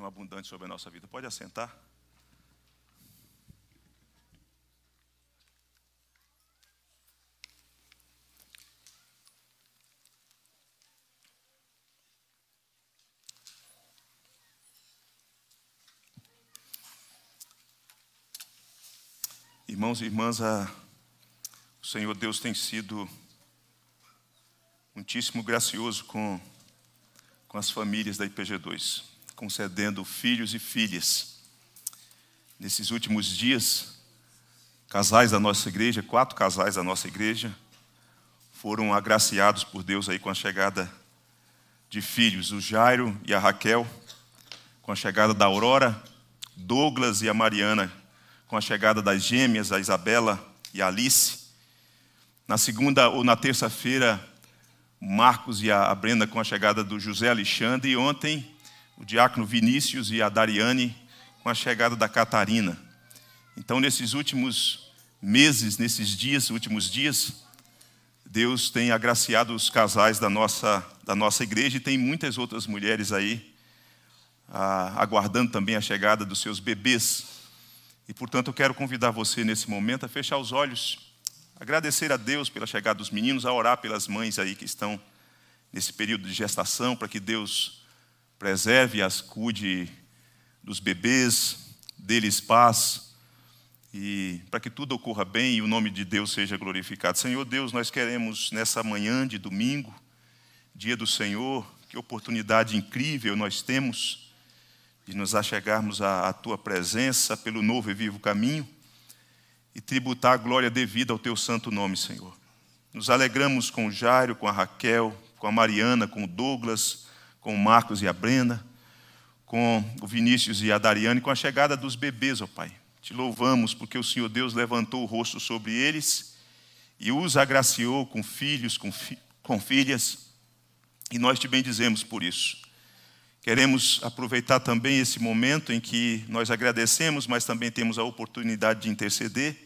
um abundante sobre a nossa vida. Pode assentar. Irmãos e irmãs, a... o Senhor Deus tem sido muitíssimo gracioso com, com as famílias da IPG2 concedendo filhos e filhas. Nesses últimos dias, casais da nossa igreja, quatro casais da nossa igreja, foram agraciados por Deus aí com a chegada de filhos, o Jairo e a Raquel, com a chegada da Aurora, Douglas e a Mariana, com a chegada das gêmeas, a Isabela e a Alice. Na segunda ou na terça-feira, Marcos e a Brenda com a chegada do José Alexandre e ontem o diácono Vinícius e a Dariane com a chegada da Catarina. Então, nesses últimos meses, nesses dias, últimos dias, Deus tem agraciado os casais da nossa, da nossa igreja e tem muitas outras mulheres aí ah, aguardando também a chegada dos seus bebês. E, portanto, eu quero convidar você nesse momento a fechar os olhos, agradecer a Deus pela chegada dos meninos, a orar pelas mães aí que estão nesse período de gestação, para que Deus preserve-as, cuide dos bebês, deles paz, e para que tudo ocorra bem e o nome de Deus seja glorificado. Senhor Deus, nós queremos nessa manhã de domingo, dia do Senhor, que oportunidade incrível nós temos de nos achegarmos à, à tua presença pelo novo e vivo caminho e tributar a glória devida ao teu santo nome, Senhor. Nos alegramos com o Jairo, com a Raquel, com a Mariana, com o Douglas, com o Marcos e a Brenda, com o Vinícius e a Dariane, com a chegada dos bebês, ó Pai. Te louvamos porque o Senhor Deus levantou o rosto sobre eles e os agraciou com filhos, com, fi com filhas, e nós te bendizemos por isso. Queremos aproveitar também esse momento em que nós agradecemos, mas também temos a oportunidade de interceder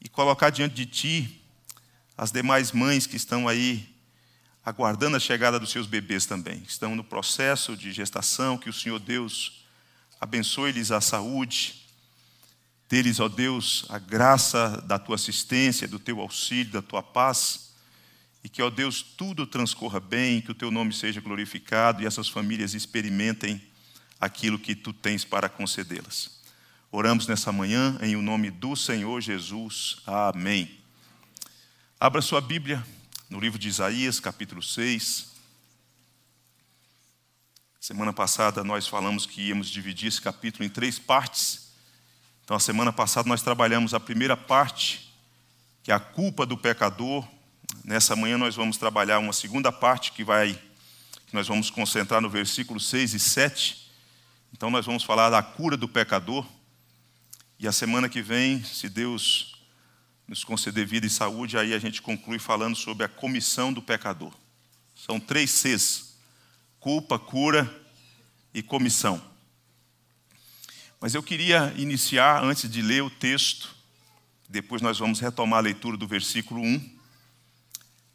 e colocar diante de Ti as demais mães que estão aí aguardando a chegada dos seus bebês também. Estão no processo de gestação, que o Senhor Deus abençoe-lhes a saúde, deles, ó Deus, a graça da tua assistência, do teu auxílio, da tua paz, e que, ó Deus, tudo transcorra bem, que o teu nome seja glorificado e essas famílias experimentem aquilo que tu tens para concedê-las. Oramos nessa manhã em o nome do Senhor Jesus. Amém. Abra sua Bíblia no livro de Isaías, capítulo 6. Semana passada nós falamos que íamos dividir esse capítulo em três partes. Então, a semana passada nós trabalhamos a primeira parte, que é a culpa do pecador. Nessa manhã nós vamos trabalhar uma segunda parte que vai que nós vamos concentrar no versículo 6 e 7. Então nós vamos falar da cura do pecador. E a semana que vem, se Deus nos conceder vida e saúde, aí a gente conclui falando sobre a comissão do pecador. São três Cs: culpa, cura e comissão. Mas eu queria iniciar, antes de ler o texto, depois nós vamos retomar a leitura do versículo 1,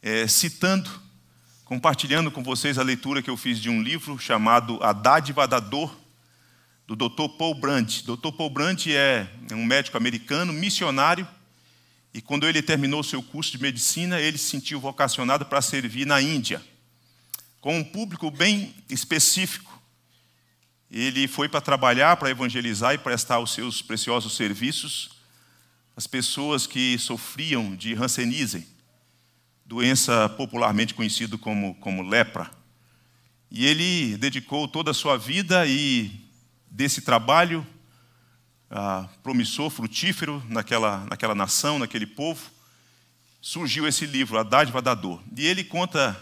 é, citando, compartilhando com vocês a leitura que eu fiz de um livro chamado A Dádiva da Dor, do Dr. Paul Brandt. Dr. Paul Brandt é um médico americano, missionário, e quando ele terminou seu curso de medicina, ele se sentiu vocacionado para servir na Índia, com um público bem específico. Ele foi para trabalhar, para evangelizar e prestar os seus preciosos serviços às pessoas que sofriam de Hanseníase, doença popularmente conhecida como, como lepra. E ele dedicou toda a sua vida e desse trabalho ah, promissor, frutífero naquela, naquela nação, naquele povo, surgiu esse livro, A Dádiva da Dor. E ele conta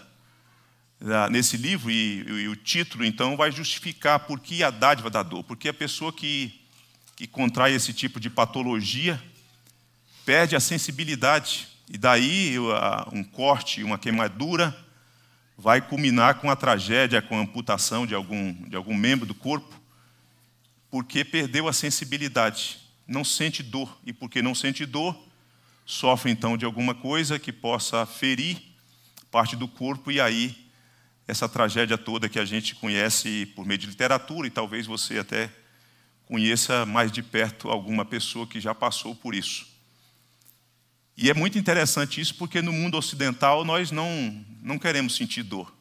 ah, nesse livro, e, e, o título então vai justificar por que a dádiva da dor, porque a pessoa que, que contrai esse tipo de patologia perde a sensibilidade, e daí um corte, uma queimadura, vai culminar com a tragédia, com a amputação de algum, de algum membro do corpo porque perdeu a sensibilidade, não sente dor, e porque não sente dor, sofre então de alguma coisa que possa ferir parte do corpo, e aí essa tragédia toda que a gente conhece por meio de literatura, e talvez você até conheça mais de perto alguma pessoa que já passou por isso. E é muito interessante isso porque no mundo ocidental nós não, não queremos sentir dor.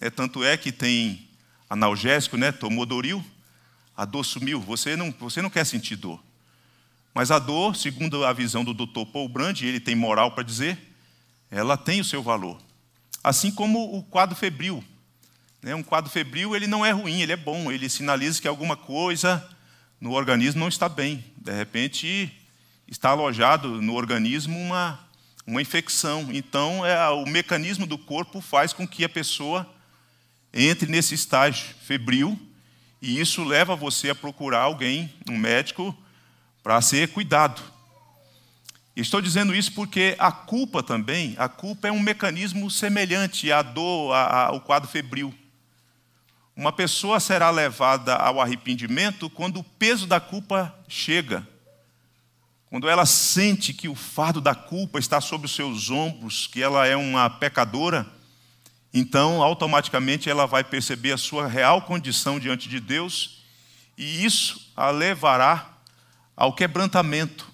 É, tanto é que tem analgésico, né? Tomodoril, a dor sumiu, você não, você não quer sentir dor. Mas a dor, segundo a visão do Dr. Paul Brand, ele tem moral para dizer, ela tem o seu valor. Assim como o quadro febril. Né? Um quadro febril ele não é ruim, ele é bom, ele sinaliza que alguma coisa no organismo não está bem. De repente, está alojado no organismo uma, uma infecção. Então, é, o mecanismo do corpo faz com que a pessoa entre nesse estágio febril e isso leva você a procurar alguém, um médico, para ser cuidado. estou dizendo isso porque a culpa também, a culpa é um mecanismo semelhante à dor, ao quadro febril. Uma pessoa será levada ao arrependimento quando o peso da culpa chega quando ela sente que o fardo da culpa está sobre os seus ombros, que ela é uma pecadora, então automaticamente ela vai perceber a sua real condição diante de Deus, e isso a levará ao quebrantamento.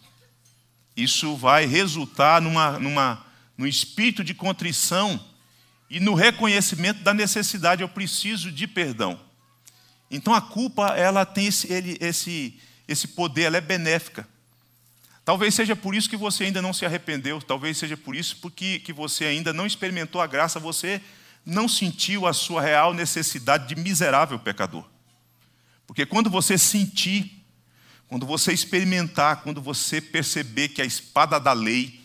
Isso vai resultar numa, numa, num espírito de contrição e no reconhecimento da necessidade, eu preciso de perdão. Então a culpa ela tem esse, ele, esse, esse poder, ela é benéfica. Talvez seja por isso que você ainda não se arrependeu, talvez seja por isso porque, que você ainda não experimentou a graça, você não sentiu a sua real necessidade de miserável pecador. Porque quando você sentir, quando você experimentar, quando você perceber que a espada da lei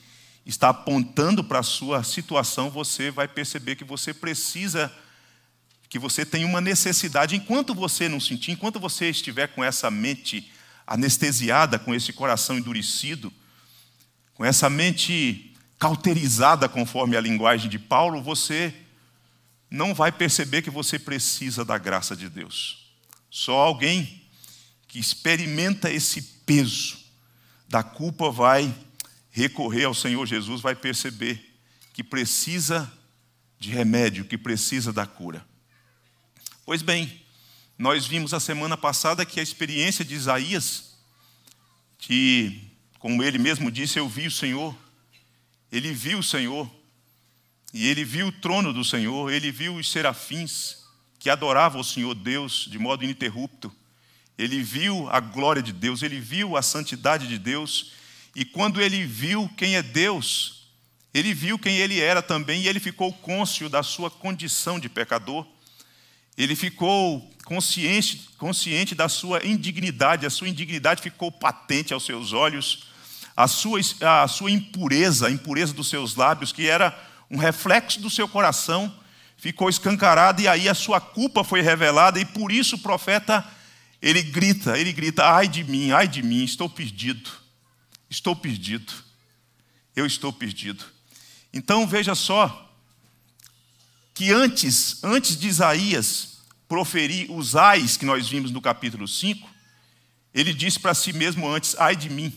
está apontando para a sua situação, você vai perceber que você precisa, que você tem uma necessidade. Enquanto você não sentir, enquanto você estiver com essa mente anestesiada, com esse coração endurecido, com essa mente cauterizada, conforme a linguagem de Paulo, você não vai perceber que você precisa da graça de Deus. Só alguém que experimenta esse peso da culpa vai recorrer ao Senhor Jesus, vai perceber que precisa de remédio, que precisa da cura. Pois bem, nós vimos a semana passada que a experiência de Isaías, que, como ele mesmo disse, eu vi o Senhor, ele viu o Senhor, e ele viu o trono do Senhor, ele viu os serafins que adoravam o Senhor Deus de modo ininterrupto. Ele viu a glória de Deus, ele viu a santidade de Deus, e quando ele viu quem é Deus, ele viu quem ele era também, e ele ficou consciente da sua condição de pecador. Ele ficou consciente, consciente da sua indignidade, a sua indignidade ficou patente aos seus olhos, a sua, a sua impureza, a impureza dos seus lábios, que era um reflexo do seu coração ficou escancarado e aí a sua culpa foi revelada e por isso o profeta ele grita, ele grita: "Ai de mim, ai de mim, estou perdido. Estou perdido. Eu estou perdido." Então veja só que antes, antes de Isaías proferir os ais que nós vimos no capítulo 5, ele disse para si mesmo antes: "Ai de mim."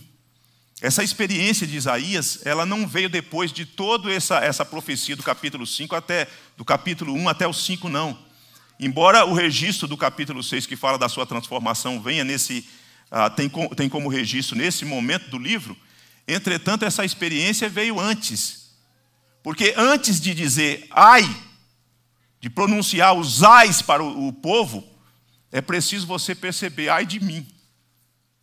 Essa experiência de Isaías, ela não veio depois de toda essa, essa profecia do capítulo 5 até do capítulo 1 até o 5 não. Embora o registro do capítulo 6 que fala da sua transformação venha nesse ah, tem, com, tem como registro nesse momento do livro, entretanto essa experiência veio antes. Porque antes de dizer ai, de pronunciar os ais para o, o povo, é preciso você perceber ai de mim.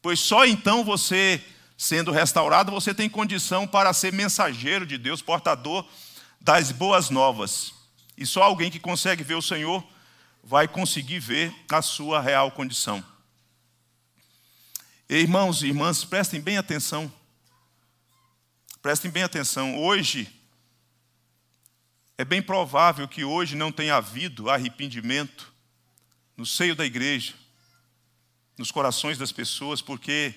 Pois só então você sendo restaurado, você tem condição para ser mensageiro de Deus, portador das boas novas. E só alguém que consegue ver o Senhor vai conseguir ver a sua real condição. Irmãos e irmãs, prestem bem atenção. Prestem bem atenção. Hoje, é bem provável que hoje não tenha havido arrependimento no seio da igreja, nos corações das pessoas, porque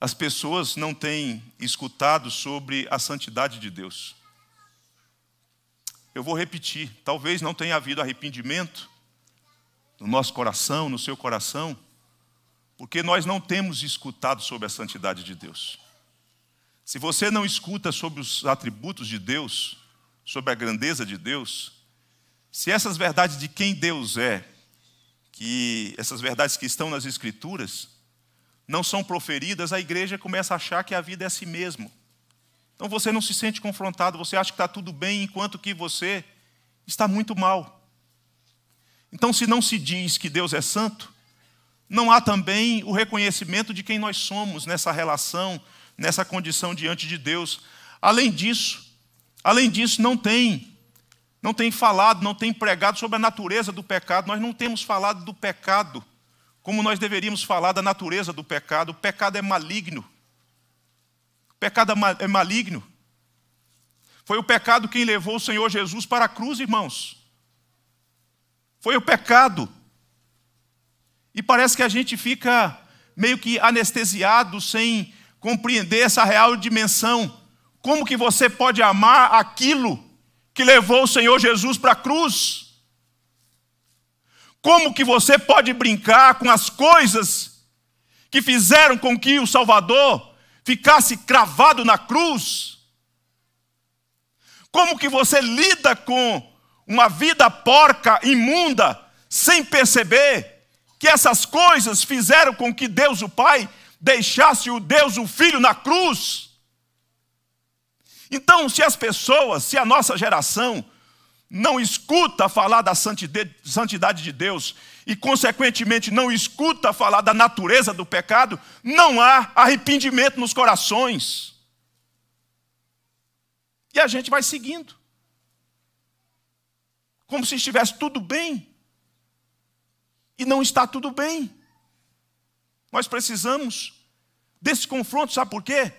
as pessoas não têm escutado sobre a santidade de Deus. Eu vou repetir, talvez não tenha havido arrependimento no nosso coração, no seu coração, porque nós não temos escutado sobre a santidade de Deus. Se você não escuta sobre os atributos de Deus, sobre a grandeza de Deus, se essas verdades de quem Deus é, que essas verdades que estão nas escrituras, não são proferidas, a igreja começa a achar que a vida é a si mesmo. Então você não se sente confrontado, você acha que está tudo bem, enquanto que você está muito mal. Então, se não se diz que Deus é santo, não há também o reconhecimento de quem nós somos nessa relação, nessa condição diante de Deus. Além disso, além disso, não tem, não tem falado, não tem pregado sobre a natureza do pecado. Nós não temos falado do pecado como nós deveríamos falar da natureza do pecado. O pecado é maligno. O pecado é, é maligno. Foi o pecado quem levou o Senhor Jesus para a cruz, irmãos. Foi o pecado. E parece que a gente fica meio que anestesiado, sem compreender essa real dimensão. Como que você pode amar aquilo que levou o Senhor Jesus para a cruz? Como que você pode brincar com as coisas que fizeram com que o Salvador ficasse cravado na cruz? Como que você lida com uma vida porca, imunda, sem perceber que essas coisas fizeram com que Deus o Pai deixasse o Deus o Filho na cruz? Então, se as pessoas, se a nossa geração não escuta falar da santidade de Deus e, consequentemente, não escuta falar da natureza do pecado, não há arrependimento nos corações. E a gente vai seguindo, como se estivesse tudo bem, e não está tudo bem. Nós precisamos desse confronto, sabe por quê?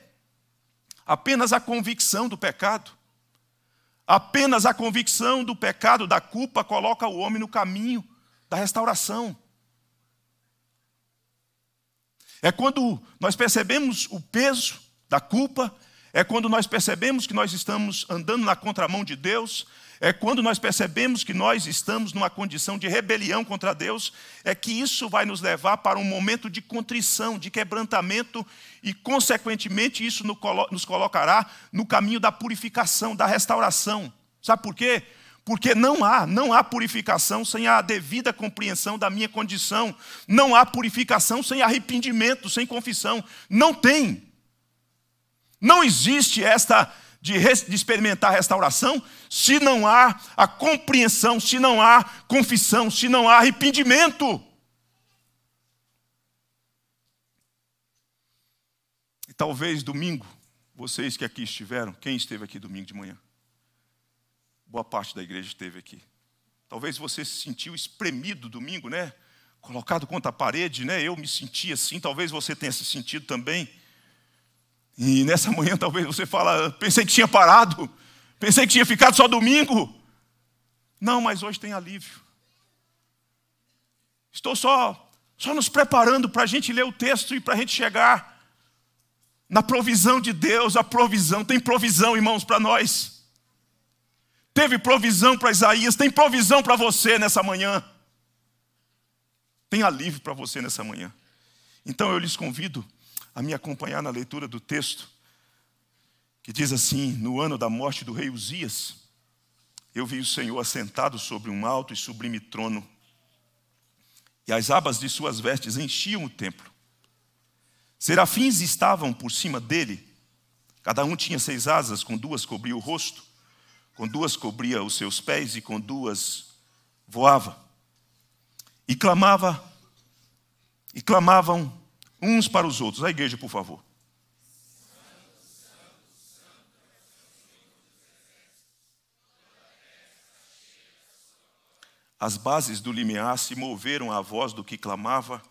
Apenas a convicção do pecado Apenas a convicção do pecado, da culpa, coloca o homem no caminho da restauração. É quando nós percebemos o peso da culpa, é quando nós percebemos que nós estamos andando na contramão de Deus, é quando nós percebemos que nós estamos numa condição de rebelião contra Deus, é que isso vai nos levar para um momento de contrição, de quebrantamento, e, consequentemente, isso nos colocará no caminho da purificação, da restauração. Sabe por quê? porque não há, não há purificação sem a devida compreensão da minha condição, não há purificação sem arrependimento, sem confissão, não tem. Não existe esta de, de experimentar a restauração se não há a compreensão, se não há confissão, se não há arrependimento. E talvez domingo, vocês que aqui estiveram, quem esteve aqui domingo de manhã? Boa parte da igreja esteve aqui. Talvez você se sentiu espremido domingo, né? Colocado contra a parede, né? Eu me senti assim, talvez você tenha se sentido também. E nessa manhã talvez você fala, pensei que tinha parado, pensei que tinha ficado só domingo. Não, mas hoje tem alívio. Estou só, só nos preparando para a gente ler o texto e para a gente chegar na provisão de Deus, a provisão. Tem provisão, irmãos, para nós. Teve provisão para Isaías, tem provisão para você nessa manhã. Tem alívio para você nessa manhã. Então eu lhes convido a me acompanhar na leitura do texto, que diz assim: No ano da morte do rei Uzias, eu vi o Senhor assentado sobre um alto e sublime trono, e as abas de suas vestes enchiam o templo. Serafins estavam por cima dele, cada um tinha seis asas, com duas cobria o rosto, com duas cobria os seus pés e com duas voava. E clamava, e clamavam uns para os outros. A igreja, por favor. As bases do limiar se moveram à voz do que clamava,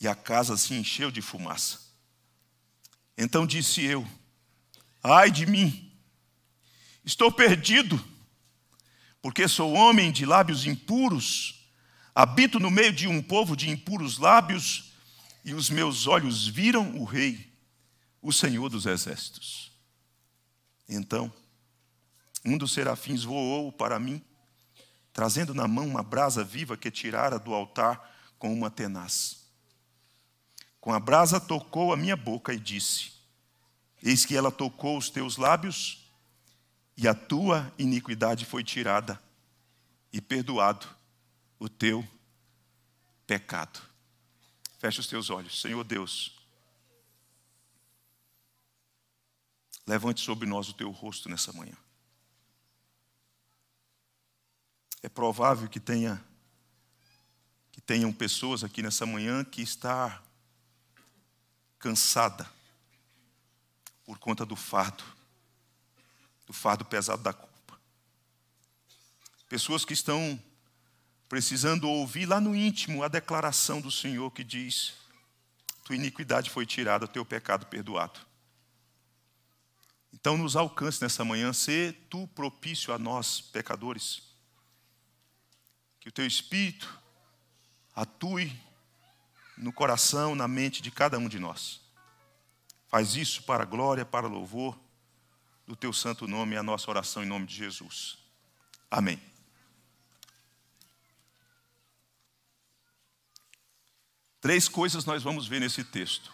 e a casa se encheu de fumaça. Então disse eu: Ai de mim, estou perdido, porque sou homem de lábios impuros, habito no meio de um povo de impuros lábios, e os meus olhos viram o Rei, o Senhor dos Exércitos. Então, um dos serafins voou para mim, trazendo na mão uma brasa viva que tirara do altar com uma tenaz. Com a brasa tocou a minha boca e disse: Eis que ela tocou os teus lábios, e a tua iniquidade foi tirada, e perdoado o teu pecado. Feche os teus olhos, Senhor Deus. Levante sobre nós o teu rosto nessa manhã. É provável que tenha que tenham pessoas aqui nessa manhã que está cansada por conta do fardo, do fardo pesado da culpa. Pessoas que estão precisando ouvir lá no íntimo a declaração do Senhor que diz: Tua iniquidade foi tirada, teu pecado perdoado. Então nos alcance nessa manhã, ser tu propício a nós, pecadores. Que o teu espírito atue no coração, na mente de cada um de nós. Faz isso para a glória, para louvor do teu santo nome, é a nossa oração em nome de Jesus. Amém. Três coisas nós vamos ver nesse texto.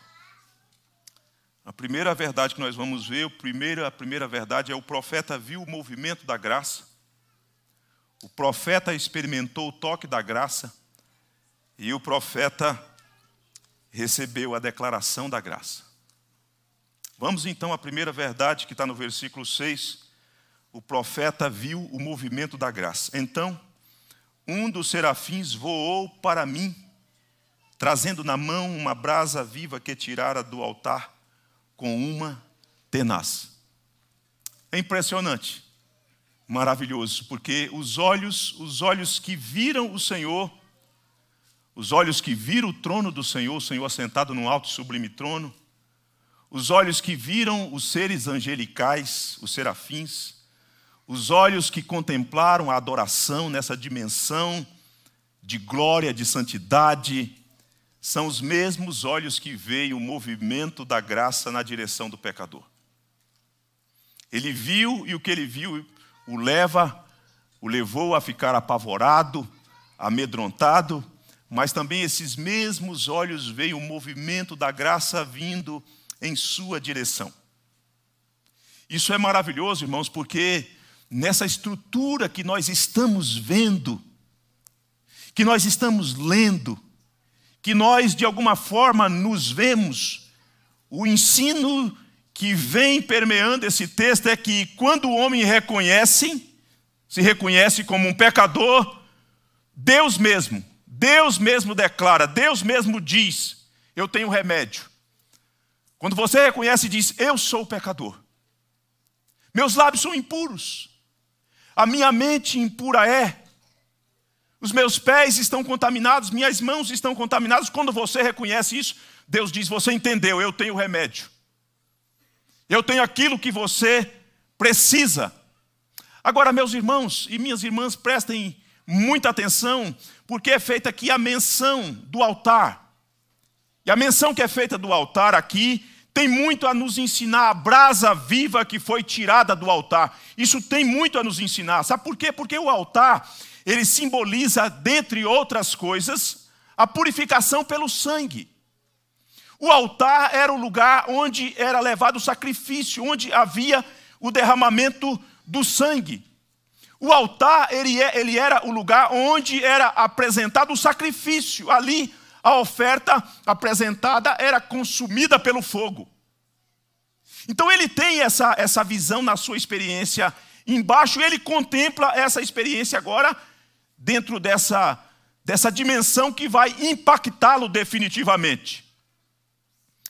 A primeira verdade que nós vamos ver, a primeira, a primeira verdade é o profeta viu o movimento da graça, o profeta experimentou o toque da graça, e o profeta recebeu a declaração da graça. Vamos então à primeira verdade que está no versículo 6. O profeta viu o movimento da graça. Então, um dos serafins voou para mim trazendo na mão uma brasa viva que tirara do altar com uma tenaz. É impressionante, maravilhoso, porque os olhos, os olhos que viram o Senhor, os olhos que viram o trono do Senhor, o Senhor assentado num alto sublime trono, os olhos que viram os seres angelicais, os serafins, os olhos que contemplaram a adoração nessa dimensão de glória, de santidade, são os mesmos olhos que veem o movimento da graça na direção do pecador. Ele viu e o que ele viu o leva, o levou a ficar apavorado, amedrontado, mas também esses mesmos olhos veem o movimento da graça vindo em sua direção. Isso é maravilhoso, irmãos, porque nessa estrutura que nós estamos vendo, que nós estamos lendo, que nós de alguma forma nos vemos. O ensino que vem permeando esse texto é que quando o homem reconhece, se reconhece como um pecador, Deus mesmo, Deus mesmo declara, Deus mesmo diz: Eu tenho remédio. Quando você reconhece e diz: Eu sou pecador, meus lábios são impuros, a minha mente impura é, os meus pés estão contaminados, minhas mãos estão contaminadas. Quando você reconhece isso, Deus diz: Você entendeu, eu tenho o remédio. Eu tenho aquilo que você precisa. Agora, meus irmãos e minhas irmãs, prestem muita atenção, porque é feita aqui a menção do altar. E a menção que é feita do altar aqui tem muito a nos ensinar, a brasa viva que foi tirada do altar. Isso tem muito a nos ensinar. Sabe por quê? Porque o altar ele simboliza, dentre outras coisas, a purificação pelo sangue. O altar era o lugar onde era levado o sacrifício, onde havia o derramamento do sangue. O altar ele, é, ele era o lugar onde era apresentado o sacrifício. Ali a oferta apresentada era consumida pelo fogo. Então ele tem essa, essa visão na sua experiência embaixo, ele contempla essa experiência agora dentro dessa, dessa dimensão que vai impactá-lo definitivamente.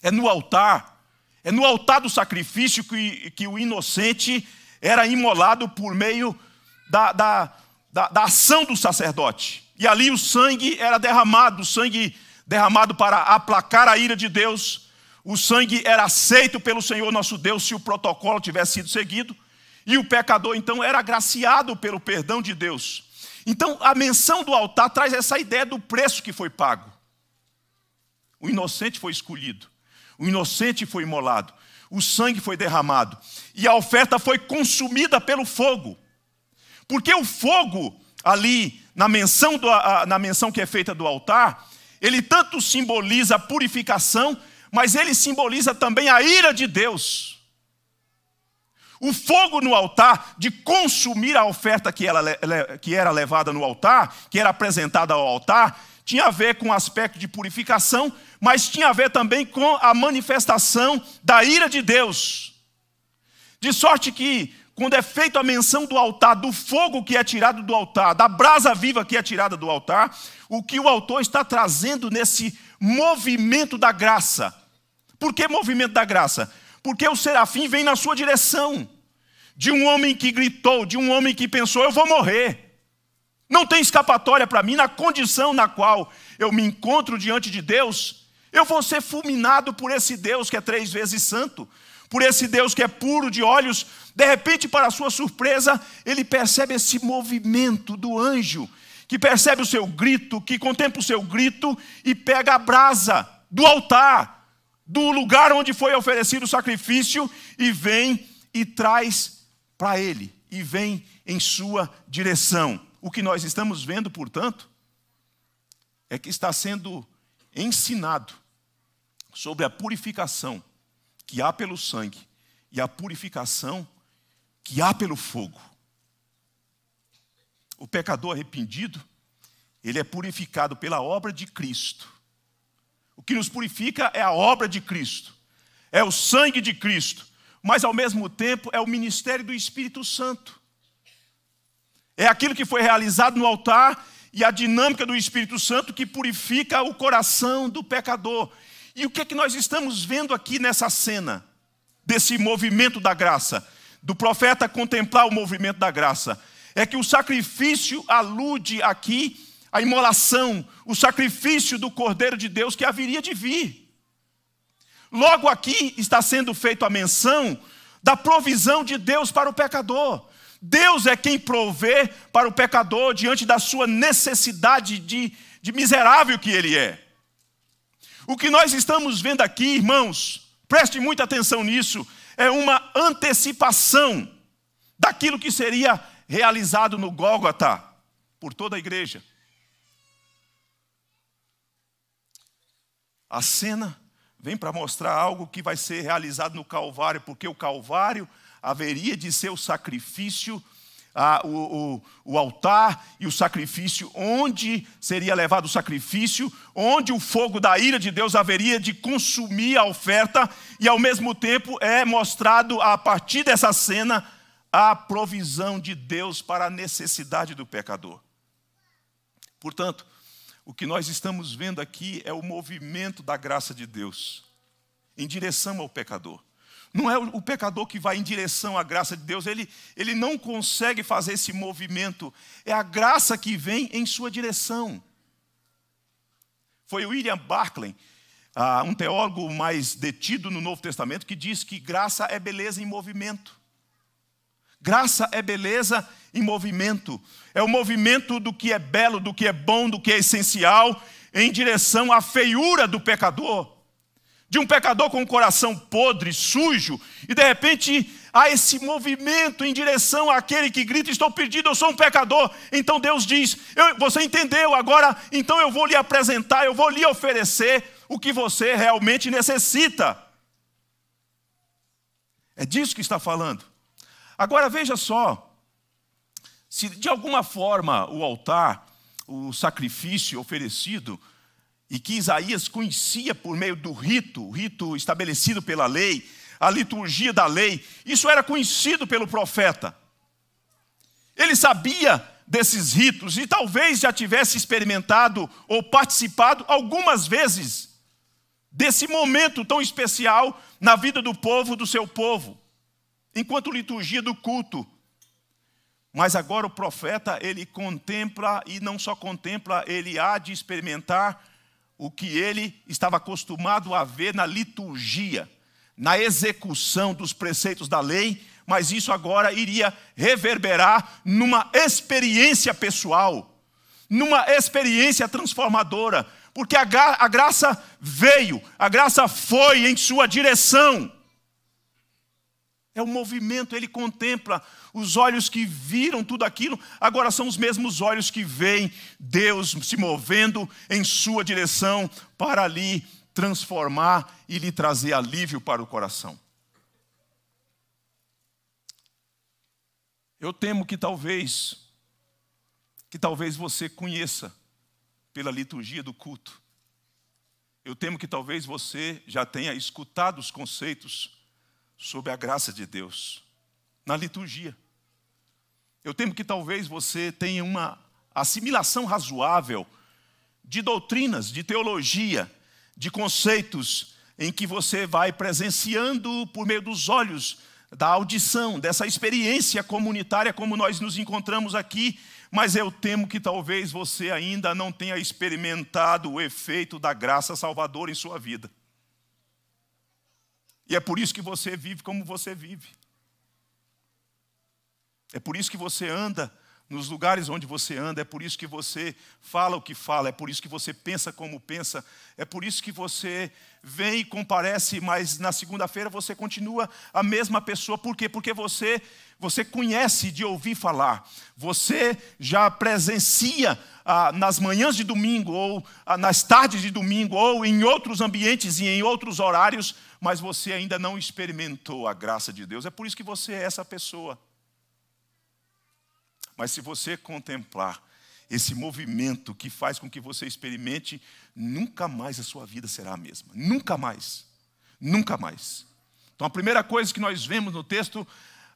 É no altar, é no altar do sacrifício que, que o inocente era imolado por meio da, da, da, da ação do sacerdote. E ali o sangue era derramado, o sangue derramado para aplacar a ira de Deus. O sangue era aceito pelo Senhor nosso Deus se o protocolo tivesse sido seguido. E o pecador então era agraciado pelo perdão de Deus. Então, a menção do altar traz essa ideia do preço que foi pago. O inocente foi escolhido, o inocente foi imolado, o sangue foi derramado e a oferta foi consumida pelo fogo. Porque o fogo, ali, na menção, do, na menção que é feita do altar, ele tanto simboliza a purificação, mas ele simboliza também a ira de Deus. O fogo no altar, de consumir a oferta que, ela, que era levada no altar, que era apresentada ao altar, tinha a ver com o aspecto de purificação, mas tinha a ver também com a manifestação da ira de Deus. De sorte que, quando é feita a menção do altar, do fogo que é tirado do altar, da brasa viva que é tirada do altar, o que o autor está trazendo nesse movimento da graça. Por que movimento da graça? porque o serafim vem na sua direção. De um homem que gritou, de um homem que pensou: eu vou morrer. Não tem escapatória para mim, na condição na qual eu me encontro diante de Deus, eu vou ser fulminado por esse Deus que é três vezes santo, por esse Deus que é puro de olhos. De repente, para sua surpresa, ele percebe esse movimento do anjo, que percebe o seu grito, que contempla o seu grito e pega a brasa do altar do lugar onde foi oferecido o sacrifício e vem e traz para ele, e vem em sua direção. O que nós estamos vendo, portanto, é que está sendo ensinado sobre a purificação que há pelo sangue e a purificação que há pelo fogo. O pecador arrependido, ele é purificado pela obra de Cristo o que nos purifica é a obra de Cristo, é o sangue de Cristo, mas ao mesmo tempo é o ministério do Espírito Santo. É aquilo que foi realizado no altar e a dinâmica do Espírito Santo que purifica o coração do pecador. E o que é que nós estamos vendo aqui nessa cena, desse movimento da graça, do profeta contemplar o movimento da graça? É que o sacrifício alude aqui a imolação, o sacrifício do Cordeiro de Deus que haveria de vir. Logo aqui está sendo feita a menção da provisão de Deus para o pecador. Deus é quem provê para o pecador diante da sua necessidade de, de miserável que ele é. O que nós estamos vendo aqui, irmãos, preste muita atenção nisso, é uma antecipação daquilo que seria realizado no Gólgota por toda a igreja. A cena vem para mostrar algo que vai ser realizado no Calvário, porque o Calvário haveria de ser o sacrifício, a, o, o, o altar e o sacrifício, onde seria levado o sacrifício, onde o fogo da ira de Deus haveria de consumir a oferta, e ao mesmo tempo é mostrado a partir dessa cena a provisão de Deus para a necessidade do pecador. Portanto, o que nós estamos vendo aqui é o movimento da graça de Deus em direção ao pecador. Não é o pecador que vai em direção à graça de Deus, ele, ele não consegue fazer esse movimento, é a graça que vem em sua direção. Foi William Barclay, ah, um teólogo mais detido no Novo Testamento, que diz que graça é beleza em movimento. Graça é beleza em movimento. É o movimento do que é belo, do que é bom, do que é essencial, em direção à feiura do pecador. De um pecador com o coração podre, sujo, e de repente há esse movimento em direção àquele que grita: Estou perdido, eu sou um pecador. Então Deus diz: Você entendeu, agora então eu vou lhe apresentar, eu vou lhe oferecer o que você realmente necessita. É disso que está falando. Agora veja só, se de alguma forma o altar, o sacrifício oferecido, e que Isaías conhecia por meio do rito, o rito estabelecido pela lei, a liturgia da lei, isso era conhecido pelo profeta. Ele sabia desses ritos e talvez já tivesse experimentado ou participado algumas vezes desse momento tão especial na vida do povo, do seu povo, enquanto liturgia do culto mas agora o profeta, ele contempla e não só contempla, ele há de experimentar o que ele estava acostumado a ver na liturgia, na execução dos preceitos da lei, mas isso agora iria reverberar numa experiência pessoal, numa experiência transformadora, porque a, graça veio, a graça foi em sua direção. É o movimento, ele contempla. Os olhos que viram tudo aquilo, agora são os mesmos olhos que veem Deus se movendo em sua direção para ali transformar e lhe trazer alívio para o coração. Eu temo que talvez, que talvez você conheça pela liturgia do culto. Eu temo que talvez você já tenha escutado os conceitos sob a graça de Deus, na liturgia. Eu temo que talvez você tenha uma assimilação razoável de doutrinas, de teologia, de conceitos em que você vai presenciando por meio dos olhos, da audição, dessa experiência comunitária como nós nos encontramos aqui, mas eu temo que talvez você ainda não tenha experimentado o efeito da graça salvadora em sua vida. E é por isso que você vive como você vive. É por isso que você anda nos lugares onde você anda, é por isso que você fala o que fala, é por isso que você pensa como pensa, é por isso que você vem e comparece, mas na segunda-feira você continua a mesma pessoa. Por quê? Porque você você conhece de ouvir falar, você já presencia ah, nas manhãs de domingo, ou ah, nas tardes de domingo, ou em outros ambientes e em outros horários, mas você ainda não experimentou a graça de Deus. É por isso que você é essa pessoa. Mas se você contemplar esse movimento que faz com que você experimente, nunca mais a sua vida será a mesma. Nunca mais. Nunca mais. Então a primeira coisa que nós vemos no texto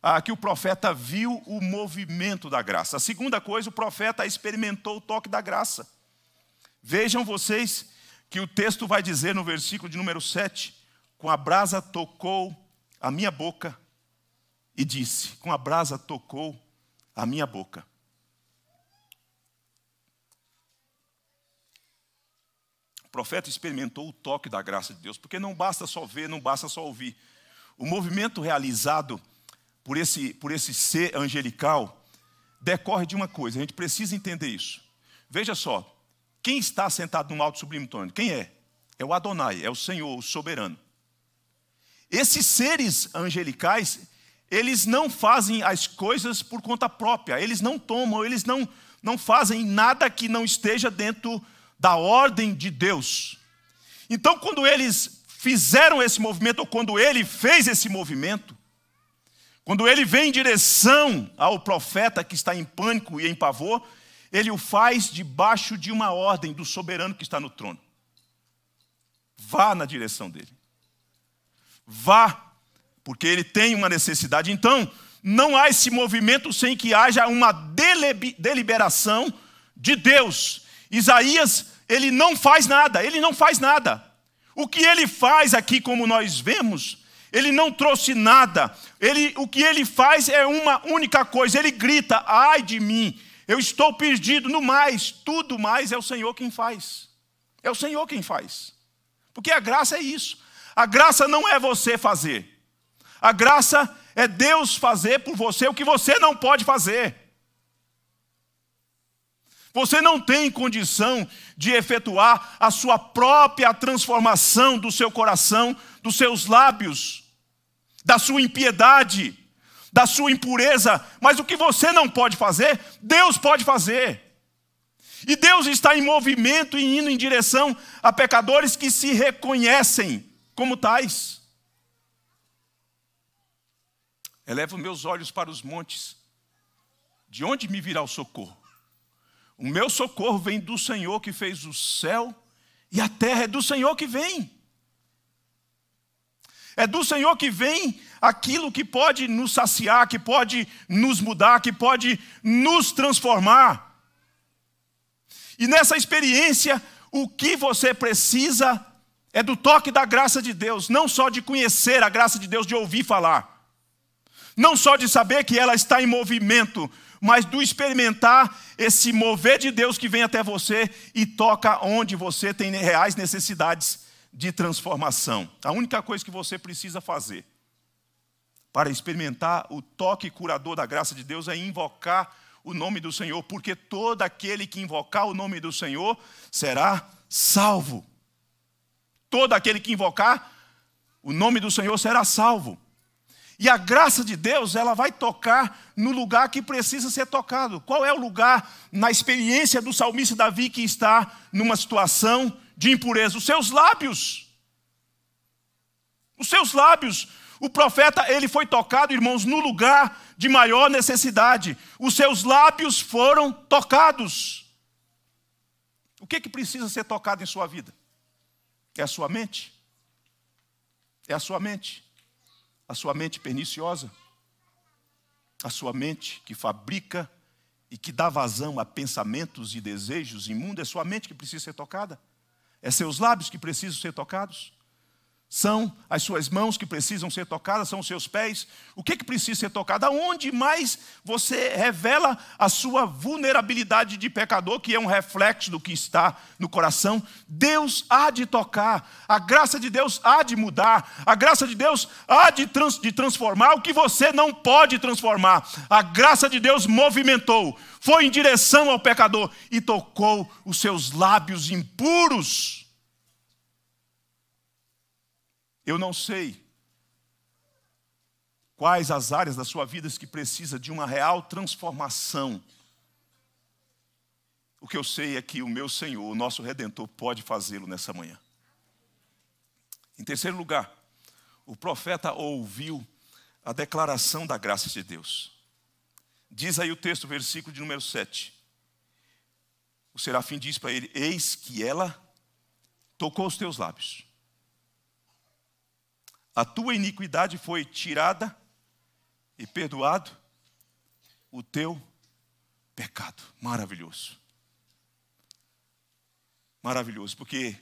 ah, que o profeta viu o movimento da graça. A segunda coisa, o profeta experimentou o toque da graça. Vejam vocês que o texto vai dizer no versículo de número 7: Com a brasa tocou a minha boca e disse: Com a brasa tocou a minha boca. O profeta experimentou o toque da graça de Deus, porque não basta só ver, não basta só ouvir. O movimento realizado por esse, por esse ser angelical decorre de uma coisa, a gente precisa entender isso. Veja só, quem está sentado no alto sublime trono? Quem é? É o Adonai, é o Senhor, o soberano. Esses seres angelicais, eles não fazem as coisas por conta própria, eles não tomam, eles não, não fazem nada que não esteja dentro da ordem de Deus. Então, quando eles fizeram esse movimento, ou quando ele fez esse movimento, quando ele vem em direção ao profeta que está em pânico e em pavor, ele o faz debaixo de uma ordem do soberano que está no trono. Vá na direção dele. Vá porque ele tem uma necessidade. Então, não há esse movimento sem que haja uma deliberação de Deus. Isaías, ele não faz nada, ele não faz nada. O que ele faz aqui, como nós vemos, ele não trouxe nada. Ele, o que ele faz é uma única coisa: ele grita, ai de mim, eu estou perdido. No mais, tudo mais é o Senhor quem faz. É o Senhor quem faz. Porque a graça é isso. A graça não é você fazer. A graça é Deus fazer por você o que você não pode fazer. Você não tem condição de efetuar a sua própria transformação do seu coração, dos seus lábios, da sua impiedade, da sua impureza, mas o que você não pode fazer, Deus pode fazer. E Deus está em movimento e indo em direção a pecadores que se reconhecem como tais. Eleva meus olhos para os montes. De onde me virá o socorro? O meu socorro vem do Senhor que fez o céu e a terra, é do Senhor que vem. É do Senhor que vem aquilo que pode nos saciar, que pode nos mudar, que pode nos transformar. E nessa experiência, o que você precisa é do toque da graça de Deus, não só de conhecer a graça de Deus, de ouvir falar não só de saber que ela está em movimento, mas do experimentar esse mover de Deus que vem até você e toca onde você tem reais necessidades de transformação. A única coisa que você precisa fazer para experimentar o toque curador da graça de Deus é invocar o nome do Senhor, porque todo aquele que invocar o nome do Senhor será salvo. Todo aquele que invocar o nome do Senhor será salvo. E a graça de Deus, ela vai tocar no lugar que precisa ser tocado. Qual é o lugar na experiência do salmista Davi que está numa situação de impureza? Os seus lábios. Os seus lábios. O profeta, ele foi tocado, irmãos, no lugar de maior necessidade. Os seus lábios foram tocados. O que é que precisa ser tocado em sua vida? É a sua mente? É a sua mente? a sua mente perniciosa, a sua mente que fabrica e que dá vazão a pensamentos e desejos imundos, é sua mente que precisa ser tocada, é seus lábios que precisam ser tocados, são as suas mãos que precisam ser tocadas, são os seus pés. O que, que precisa ser tocado? Aonde mais você revela a sua vulnerabilidade de pecador, que é um reflexo do que está no coração, Deus há de tocar, a graça de Deus há de mudar, a graça de Deus há de, trans, de transformar o que você não pode transformar. A graça de Deus movimentou, foi em direção ao pecador e tocou os seus lábios impuros. Eu não sei quais as áreas da sua vida que precisa de uma real transformação. O que eu sei é que o meu Senhor, o nosso redentor, pode fazê-lo nessa manhã. Em terceiro lugar, o profeta ouviu a declaração da graça de Deus. Diz aí o texto, versículo de número 7. O serafim diz para ele: Eis que ela tocou os teus lábios a tua iniquidade foi tirada e perdoado o teu pecado. Maravilhoso. Maravilhoso, porque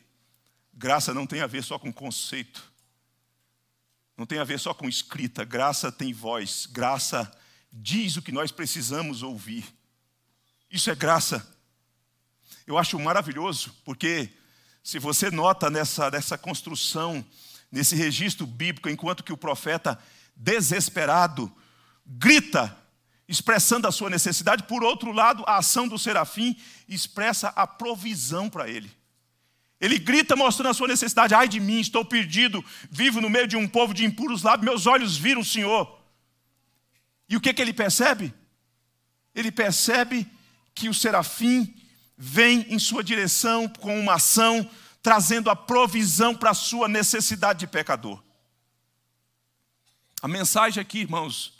graça não tem a ver só com conceito, não tem a ver só com escrita, graça tem voz, graça diz o que nós precisamos ouvir. Isso é graça. Eu acho maravilhoso, porque se você nota nessa, nessa construção nesse registro bíblico, enquanto que o profeta, desesperado, grita, expressando a sua necessidade, por outro lado, a ação do serafim expressa a provisão para ele. Ele grita mostrando a sua necessidade: ai de mim, estou perdido, vivo no meio de um povo de impuros lábios, meus olhos viram o Senhor. E o que, que ele percebe? Ele percebe que o serafim vem em sua direção com uma ação trazendo a provisão para a sua necessidade de pecador. A mensagem aqui, irmãos,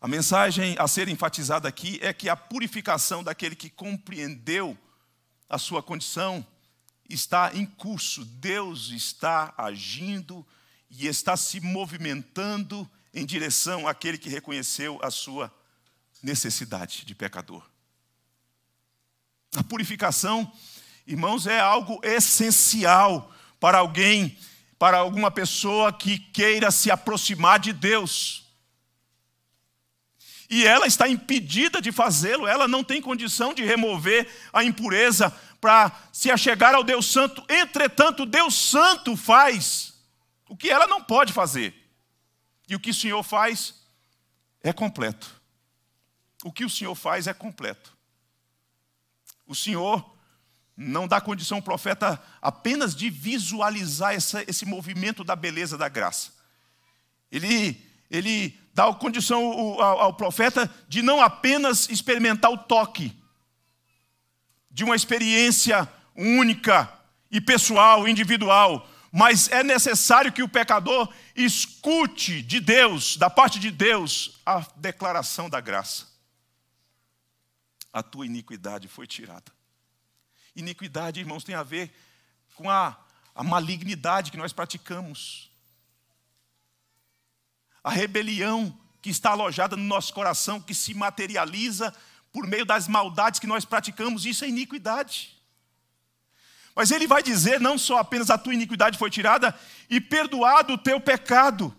a mensagem a ser enfatizada aqui é que a purificação daquele que compreendeu a sua condição está em curso. Deus está agindo e está se movimentando em direção àquele que reconheceu a sua necessidade de pecador. A purificação Irmãos, é algo essencial para alguém, para alguma pessoa que queira se aproximar de Deus. E ela está impedida de fazê-lo, ela não tem condição de remover a impureza para se achegar ao Deus Santo. Entretanto, Deus Santo faz o que ela não pode fazer. E o que o Senhor faz é completo. O que o Senhor faz é completo. O Senhor não dá condição ao profeta apenas de visualizar essa, esse movimento da beleza da graça. Ele, ele dá condição ao, ao, ao, profeta de não apenas experimentar o toque de uma experiência única e pessoal, individual, mas é necessário que o pecador escute de Deus, da parte de Deus, a declaração da graça. A tua iniquidade foi tirada Iniquidade, irmãos, tem a ver com a, a malignidade que nós praticamos, a rebelião que está alojada no nosso coração, que se materializa por meio das maldades que nós praticamos, isso é iniquidade. Mas ele vai dizer: não só apenas a tua iniquidade foi tirada, e perdoado o teu pecado.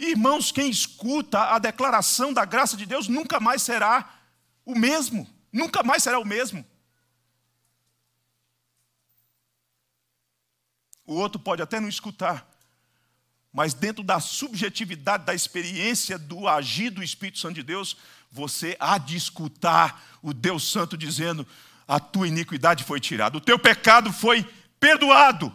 Irmãos, quem escuta a declaração da graça de Deus nunca mais será o mesmo, nunca mais será o mesmo. o outro pode até não escutar, mas dentro da subjetividade da experiência do agir do Espírito Santo de Deus, você há de escutar o Deus Santo dizendo: a tua iniquidade foi tirada, o teu pecado foi perdoado.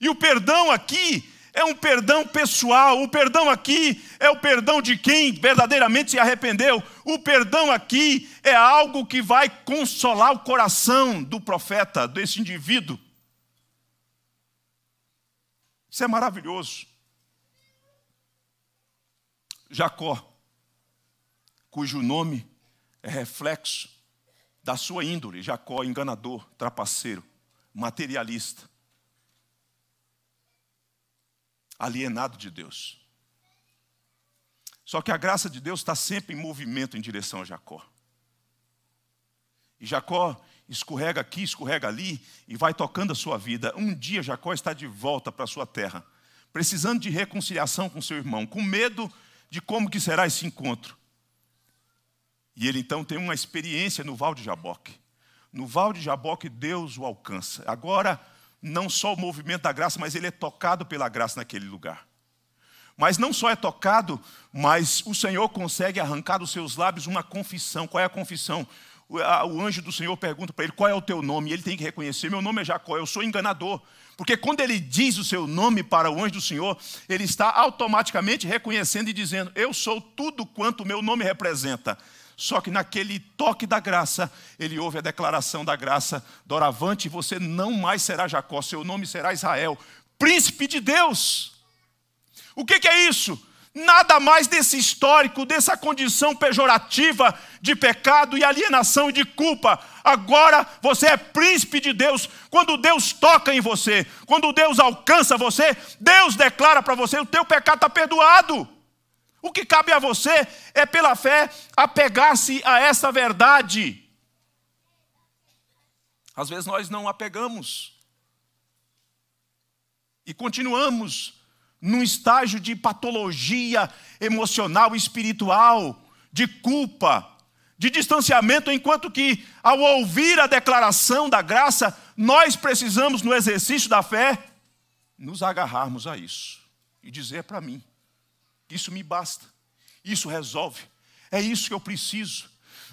E o perdão aqui é um perdão pessoal, o perdão aqui é o perdão de quem verdadeiramente se arrependeu, o perdão aqui é algo que vai consolar o coração do profeta, desse indivíduo. Isso é maravilhoso. Jacó, cujo nome é reflexo da sua índole, Jacó, enganador, trapaceiro, materialista, alienado de Deus. Só que a graça de Deus está sempre em movimento em direção a Jacó. E Jacó, escorrega aqui, escorrega ali e vai tocando a sua vida. Um dia Jacó está de volta para a sua terra, precisando de reconciliação com seu irmão, com medo de como que será esse encontro. E ele então tem uma experiência no Val de Jaboque. No Val de Jaboque Deus o alcança. Agora não só o movimento da graça, mas ele é tocado pela graça naquele lugar. Mas não só é tocado, mas o Senhor consegue arrancar dos seus lábios uma confissão. Qual é a confissão? o anjo do Senhor pergunta para ele qual é o teu nome, e ele tem que reconhecer: meu nome é Jacó, eu sou enganador. Porque quando ele diz o seu nome para o anjo do Senhor, ele está automaticamente reconhecendo e dizendo: eu sou tudo quanto o meu nome representa. Só que naquele toque da graça, ele ouve a declaração da graça: doravante, você não mais será Jacó, seu nome será Israel, príncipe de Deus. O que, que é isso? nada mais desse histórico, dessa condição pejorativa de pecado e alienação e de culpa. Agora você é príncipe de Deus. Quando Deus toca em você, quando Deus alcança você, Deus declara para você: o teu pecado está perdoado. O que cabe a você é, pela fé, apegar-se a essa verdade. Às vezes nós não apegamos e continuamos num estágio de patologia emocional, espiritual, de culpa, de distanciamento, enquanto que, ao ouvir a declaração da graça, nós precisamos, no exercício da fé, nos agarrarmos a isso e dizer para mim: isso me basta, isso resolve, é isso que eu preciso.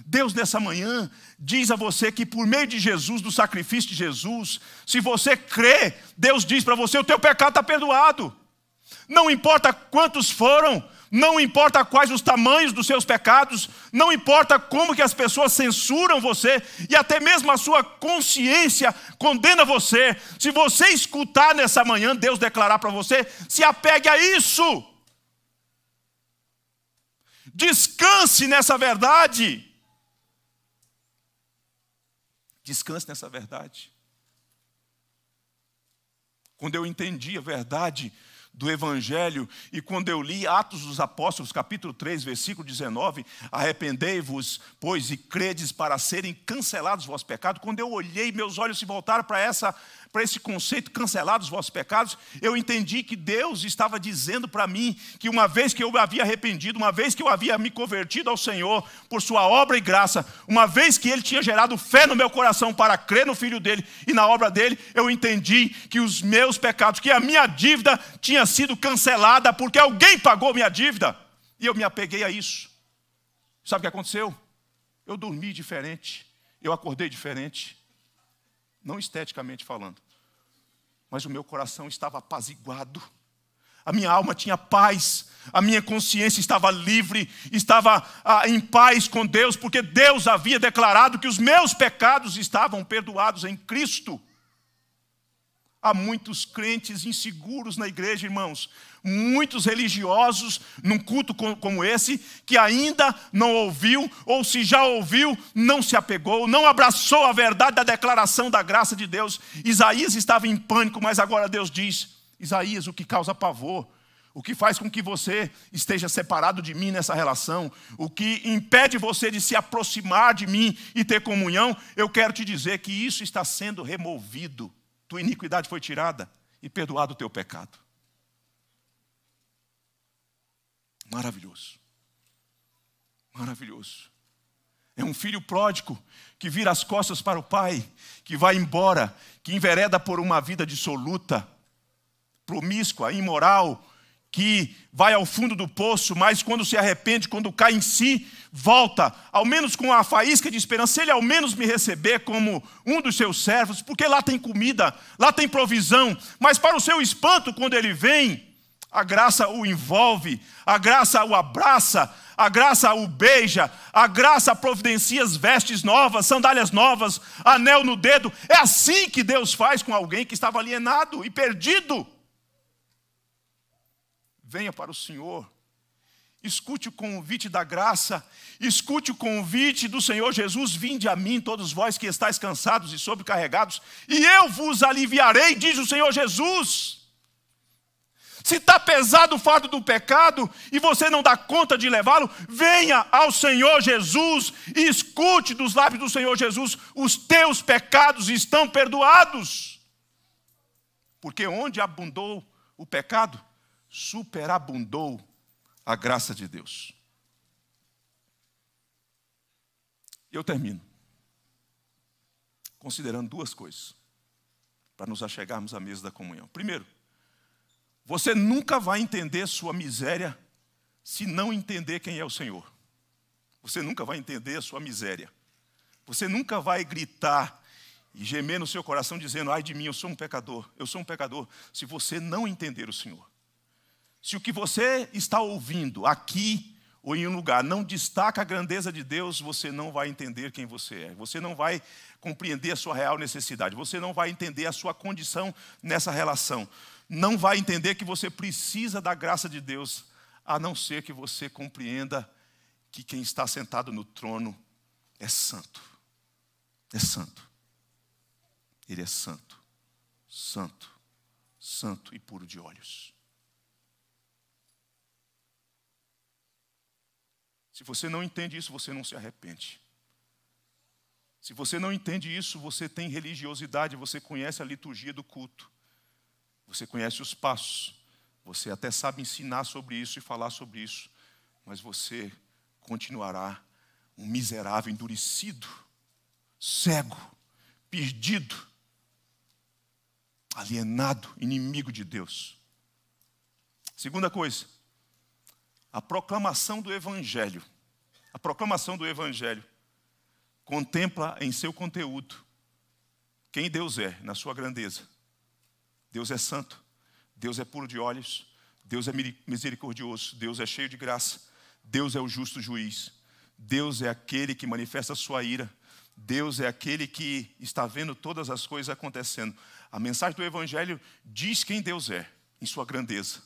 Deus nessa manhã diz a você que por meio de Jesus, do sacrifício de Jesus, se você crê, Deus diz para você: o teu pecado está perdoado. Não importa quantos foram, não importa quais os tamanhos dos seus pecados, não importa como que as pessoas censuram você e até mesmo a sua consciência condena você. Se você escutar nessa manhã Deus declarar para você, se apegue a isso. Descanse nessa verdade. Descanse nessa verdade. Quando eu entendi a verdade do Evangelho, e quando eu li Atos dos Apóstolos, capítulo 3, versículo 19, arrependei-vos, pois, e credes para serem cancelados vossos pecados, quando eu olhei, meus olhos se voltaram para essa para esse conceito cancelados os vossos pecados, eu entendi que Deus estava dizendo para mim que uma vez que eu me havia arrependido, uma vez que eu havia me convertido ao Senhor por sua obra e graça, uma vez que ele tinha gerado fé no meu coração para crer no filho dele e na obra dele, eu entendi que os meus pecados, que a minha dívida tinha sido cancelada porque alguém pagou minha dívida. E eu me apeguei a isso. Sabe o que aconteceu? Eu dormi diferente, eu acordei diferente, não esteticamente falando, mas o meu coração estava apaziguado. A minha alma tinha paz, a minha consciência estava livre, estava ah, em paz com Deus, porque Deus havia declarado que os meus pecados estavam perdoados em Cristo. Há muitos crentes inseguros na igreja, irmãos. Muitos religiosos num culto como esse que ainda não ouviu ou se já ouviu, não se apegou, não abraçou a verdade da declaração da graça de Deus. Isaías estava em pânico, mas agora Deus diz: Isaías, o que causa pavor o que faz com que você esteja separado de mim nessa relação, o que impede você de se aproximar de mim e ter comunhão, eu quero te dizer que isso está sendo removido tua iniquidade foi tirada e perdoado o teu pecado. Maravilhoso. Maravilhoso. É um filho pródigo que vira as costas para o pai, que vai embora, que envereda por uma vida dissoluta, promíscua, imoral, que vai ao fundo do poço, mas quando se arrepende, quando cai em si, volta, ao menos com a faísca de esperança, se ele ao menos me receber como um dos seus servos, porque lá tem comida, lá tem provisão, mas para o seu espanto, quando ele vem, a graça o envolve, a graça o abraça, a graça o beija, a graça providencia as vestes novas, sandálias novas, anel no dedo. É assim que Deus faz com alguém que estava alienado e perdido venha para o Senhor. Escute o convite da graça, escute o convite do Senhor Jesus: vinde a mim, todos vós que estáis cansados e sobrecarregados, e eu vos aliviarei, diz o Senhor Jesus. Se está pesado o fardo do pecado e você não dá conta de levá-lo, venha ao Senhor Jesus e escute dos lábios do Senhor Jesus: os teus pecados estão perdoados. Porque onde abundou o pecado, superabundou a graça de Deus. Eu termino considerando duas coisas para nos achegarmos à mesa da comunhão. Primeiro, você nunca vai entender sua miséria se não entender quem é o Senhor. Você nunca vai entender sua miséria. Você nunca vai gritar e gemer no seu coração dizendo: "Ai de mim, eu sou um pecador, eu sou um pecador", se você não entender o Senhor. Se o que você está ouvindo aqui ou em um lugar não destaca a grandeza de Deus, você não vai entender quem você é. Você não vai compreender a sua real necessidade. Você não vai entender a sua condição nessa relação. Não vai entender que você precisa da graça de Deus, a não ser que você compreenda que quem está sentado no trono é santo. É santo. Ele é santo, santo, santo e puro de olhos. Se você não entende isso, você não se arrepende. Se você não entende isso, você tem religiosidade, você conhece a liturgia do culto, você conhece os passos, você até sabe ensinar sobre isso e falar sobre isso, mas você continuará um miserável endurecido, cego, perdido, alienado, inimigo de Deus. Segunda coisa, a proclamação do Evangelho, a proclamação do Evangelho contempla em seu conteúdo quem Deus é, na sua grandeza. Deus é santo, Deus é puro de olhos, Deus é misericordioso, Deus é cheio de graça, Deus é o justo juiz, Deus é aquele que manifesta a sua ira, Deus é aquele que está vendo todas as coisas acontecendo. A mensagem do Evangelho diz quem Deus é, em sua grandeza,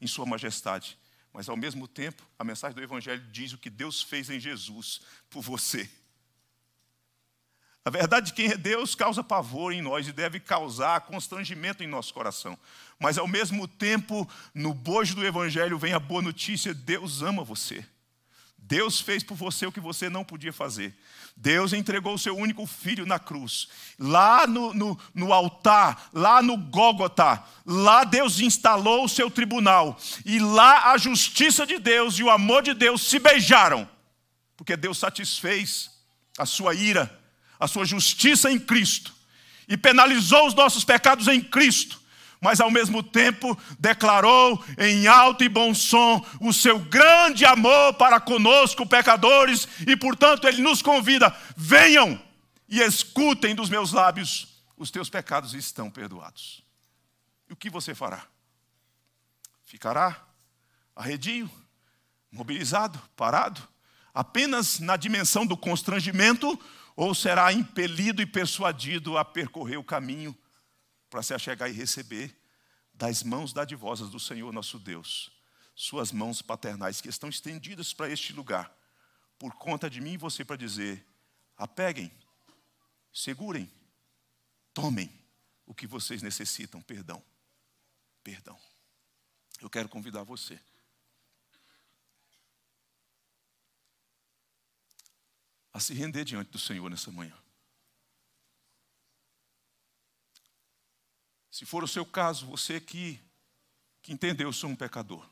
em sua majestade, mas ao mesmo tempo, a mensagem do Evangelho diz o que Deus fez em Jesus por você. A verdade de é quem é Deus causa pavor em nós e deve causar constrangimento em nosso coração. Mas ao mesmo tempo, no bojo do Evangelho vem a boa notícia: Deus ama você. Deus fez por você o que você não podia fazer. Deus entregou o seu único filho na cruz. Lá no, no, no, altar, lá no Gólgota, lá Deus instalou o seu tribunal. E lá a justiça de Deus e o amor de Deus se beijaram. Porque Deus satisfez a sua ira, a sua justiça em Cristo. E penalizou os nossos pecados em Cristo mas ao mesmo tempo declarou em alto e bom som o seu grande amor para conosco, pecadores, e portanto ele nos convida: venham e escutem dos meus lábios, os teus pecados estão perdoados. E o que você fará? Ficará arredio, mobilizado, parado, apenas na dimensão do constrangimento, ou será impelido e persuadido a percorrer o caminho para se achegar e receber das mãos dadivosas do Senhor nosso Deus, suas mãos paternais que estão estendidas para este lugar, por conta de mim e você, para dizer: apeguem, segurem, tomem o que vocês necessitam, perdão. Perdão. Eu quero convidar você. A se render diante do Senhor nessa manhã. Se for o seu caso, você que, que entendeu, eu sou um pecador.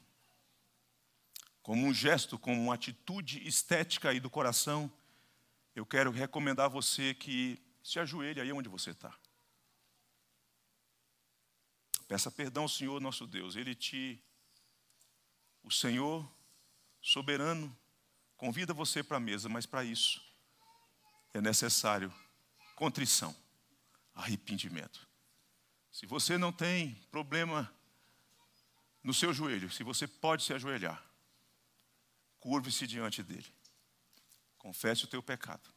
Como um gesto, como uma atitude estética aí do coração, eu quero recomendar a você que se ajoelhe aí onde você está. Peça perdão ao Senhor nosso Deus. Ele te, o Senhor soberano, convida você para a mesa, mas para isso é necessário contrição, arrependimento. Se você não tem problema no seu joelho, se você pode se ajoelhar, curve-se diante dele. Confesse o teu pecado.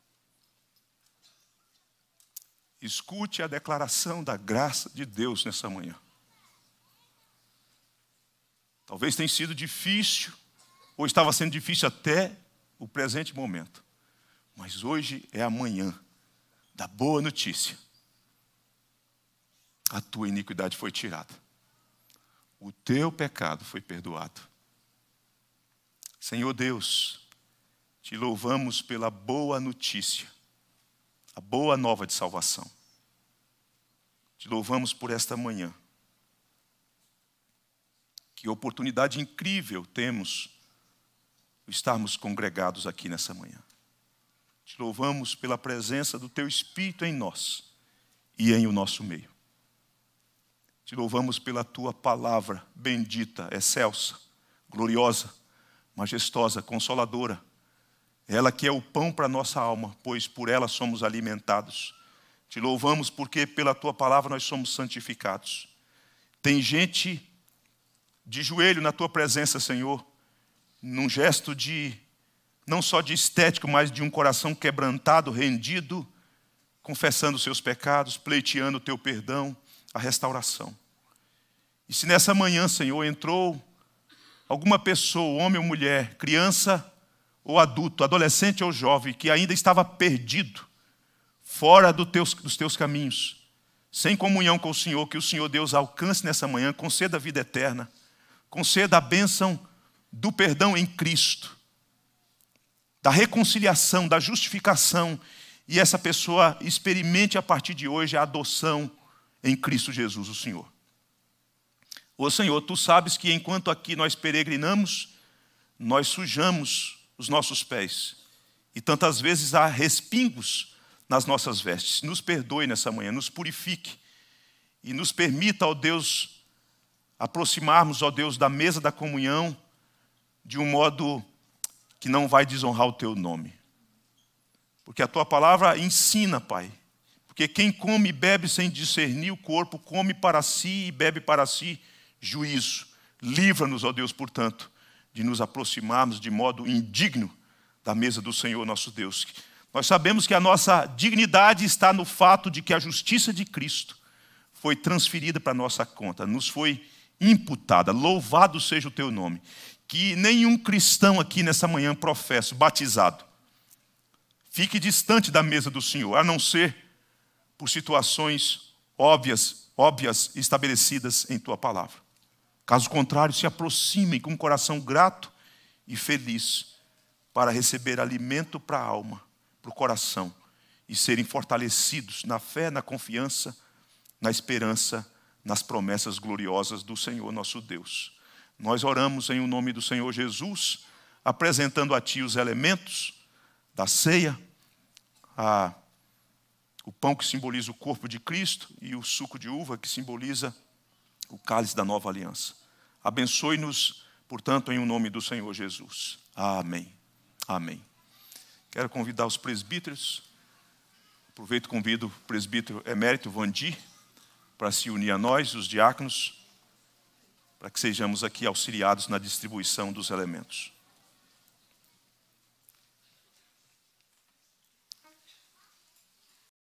Escute a declaração da graça de Deus nessa manhã. Talvez tenha sido difícil, ou estava sendo difícil até o presente momento. Mas hoje é a manhã da boa notícia a tua iniquidade foi tirada. O teu pecado foi perdoado. Senhor Deus, te louvamos pela boa notícia, a boa nova de salvação. Te louvamos por esta manhã. Que oportunidade incrível temos estarmos congregados aqui nessa manhã. Te louvamos pela presença do Teu Espírito em nós e em o nosso meio. Te louvamos pela tua palavra bendita, excelsa, é gloriosa, majestosa, consoladora. Ela que é o pão para nossa alma, pois por ela somos alimentados. Te louvamos porque pela tua palavra nós somos santificados. Tem gente de joelho na tua presença, Senhor, num gesto de não só de estético, mas de um coração quebrantado, rendido, confessando seus pecados, pleiteando o teu perdão, a restauração. E se nessa manhã, Senhor, entrou alguma pessoa, homem ou mulher, criança ou adulto, adolescente ou jovem, que ainda estava perdido, fora do teus, dos teus caminhos, sem comunhão com o Senhor, que o Senhor Deus alcance nessa manhã, conceda a vida eterna, conceda a bênção do perdão em Cristo, da reconciliação, da justificação, e essa pessoa experimente a partir de hoje a adoção em Cristo Jesus, o Senhor. Ô Senhor, tu sabes que enquanto aqui nós peregrinamos, nós sujamos os nossos pés e tantas vezes há respingos nas nossas vestes. Nos perdoe nessa manhã, nos purifique e nos permita, ó Deus, aproximarmos, ó Deus, da mesa da comunhão de um modo que não vai desonrar o teu nome. Porque a tua palavra ensina, Pai, porque quem come e bebe sem discernir o corpo, come para si e bebe para si juízo. Livra-nos, ó Deus, portanto, de nos aproximarmos de modo indigno da mesa do Senhor nosso Deus. Nós sabemos que a nossa dignidade está no fato de que a justiça de Cristo foi transferida para a nossa conta, nos foi imputada. Louvado seja o teu nome. Que nenhum cristão aqui nessa manhã professo, batizado, fique distante da mesa do Senhor, a não ser por situações óbvias, óbvias estabelecidas em tua palavra. Caso contrário, se aproximem com um coração grato e feliz para receber alimento para a alma, para o coração e serem fortalecidos na fé, na confiança, na esperança, nas promessas gloriosas do Senhor nosso Deus. Nós oramos em o nome do Senhor Jesus, apresentando a Ti os elementos da ceia, a o pão que simboliza o corpo de Cristo e o suco de uva que simboliza o cálice da nova aliança. Abençoe-nos, portanto, em o um nome do Senhor Jesus. Amém. Amém. Quero convidar os presbíteros. Aproveito e convido o presbítero emérito Vandi para se unir a nós, os diáconos, para que sejamos aqui auxiliados na distribuição dos elementos.